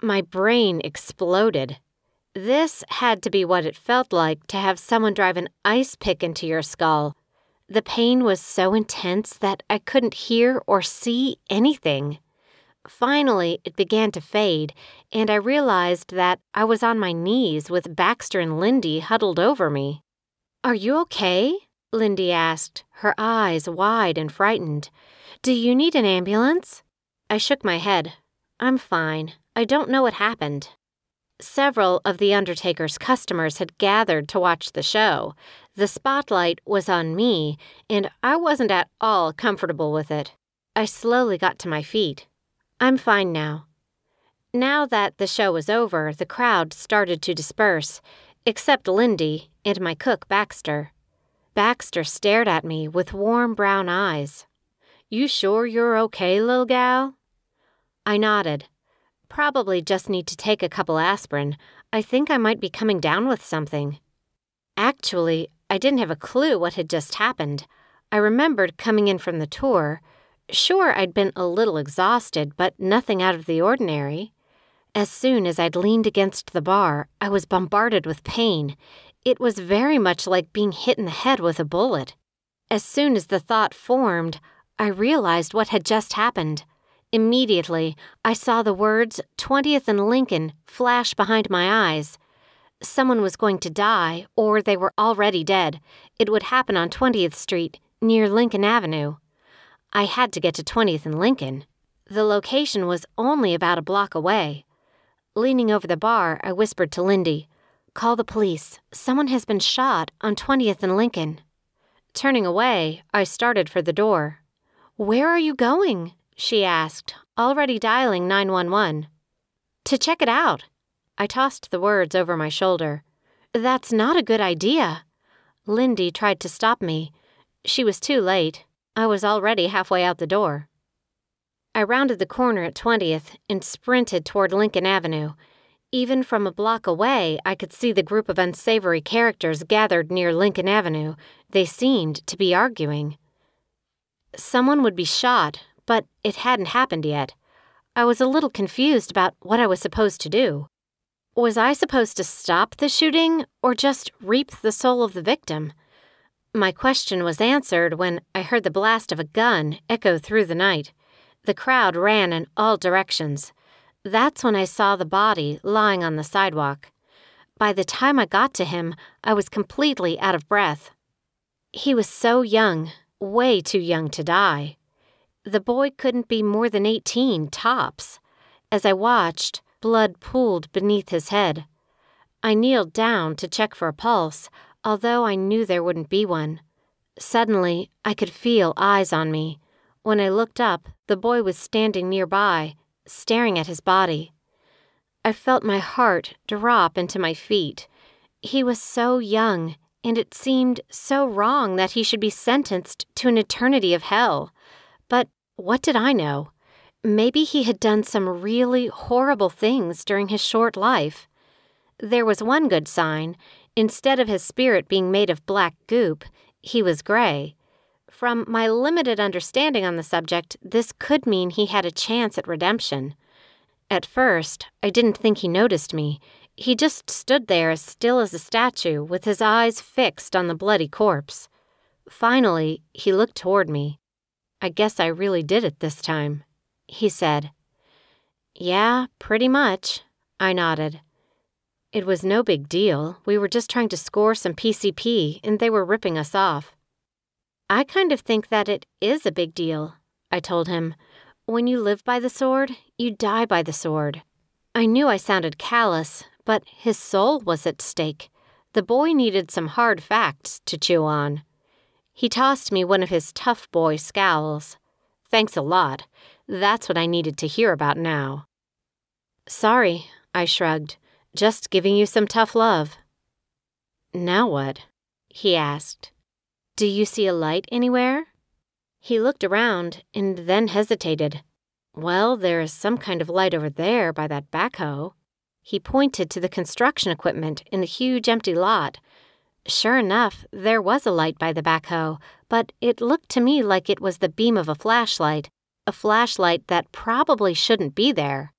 My brain exploded. This had to be what it felt like to have someone drive an ice pick into your skull. The pain was so intense that I couldn't hear or see anything. Finally, it began to fade, and I realized that I was on my knees with Baxter and Lindy huddled over me. Are you okay? Lindy asked, her eyes wide and frightened. Do you need an ambulance? I shook my head. I'm fine. I don't know what happened. Several of The Undertaker's customers had gathered to watch the show. The spotlight was on me, and I wasn't at all comfortable with it. I slowly got to my feet. I'm fine now. Now that the show was over, the crowd started to disperse, except Lindy and my cook, Baxter. Baxter stared at me with warm brown eyes. You sure you're okay, little gal? I nodded. Probably just need to take a couple aspirin. I think I might be coming down with something. Actually, I didn't have a clue what had just happened. I remembered coming in from the tour. Sure, I'd been a little exhausted, but nothing out of the ordinary. As soon as I'd leaned against the bar, I was bombarded with pain. It was very much like being hit in the head with a bullet. As soon as the thought formed, I realized what had just happened. Immediately, I saw the words 20th and Lincoln flash behind my eyes. Someone was going to die, or they were already dead. It would happen on 20th Street, near Lincoln Avenue. I had to get to 20th and Lincoln. The location was only about a block away. Leaning over the bar, I whispered to Lindy, Call the police. Someone has been shot on 20th and Lincoln. Turning away, I started for the door. Where are you going? she asked, already dialing 911. To check it out. I tossed the words over my shoulder. That's not a good idea. Lindy tried to stop me. She was too late. I was already halfway out the door. I rounded the corner at 20th and sprinted toward Lincoln Avenue. Even from a block away, I could see the group of unsavory characters gathered near Lincoln Avenue. They seemed to be arguing. Someone would be shot but it hadn't happened yet. I was a little confused about what I was supposed to do. Was I supposed to stop the shooting or just reap the soul of the victim? My question was answered when I heard the blast of a gun echo through the night. The crowd ran in all directions. That's when I saw the body lying on the sidewalk. By the time I got to him, I was completely out of breath. He was so young, way too young to die. The boy couldn't be more than 18, tops. As I watched, blood pooled beneath his head. I kneeled down to check for a pulse, although I knew there wouldn't be one. Suddenly, I could feel eyes on me. When I looked up, the boy was standing nearby, staring at his body. I felt my heart drop into my feet. He was so young, and it seemed so wrong that he should be sentenced to an eternity of hell. But what did I know? Maybe he had done some really horrible things during his short life. There was one good sign. Instead of his spirit being made of black goop, he was gray. From my limited understanding on the subject, this could mean he had a chance at redemption. At first, I didn't think he noticed me. He just stood there as still as a statue, with his eyes fixed on the bloody corpse. Finally, he looked toward me. I guess I really did it this time, he said. Yeah, pretty much, I nodded. It was no big deal. We were just trying to score some PCP and they were ripping us off. I kind of think that it is a big deal, I told him. When you live by the sword, you die by the sword. I knew I sounded callous, but his soul was at stake. The boy needed some hard facts to chew on. He tossed me one of his tough boy scowls. Thanks a lot. That's what I needed to hear about now. Sorry, I shrugged. Just giving you some tough love. Now what? He asked. Do you see a light anywhere? He looked around and then hesitated. Well, there is some kind of light over there by that backhoe. He pointed to the construction equipment in the huge empty lot Sure enough, there was a light by the backhoe, but it looked to me like it was the beam of a flashlight, a flashlight that probably shouldn't be there.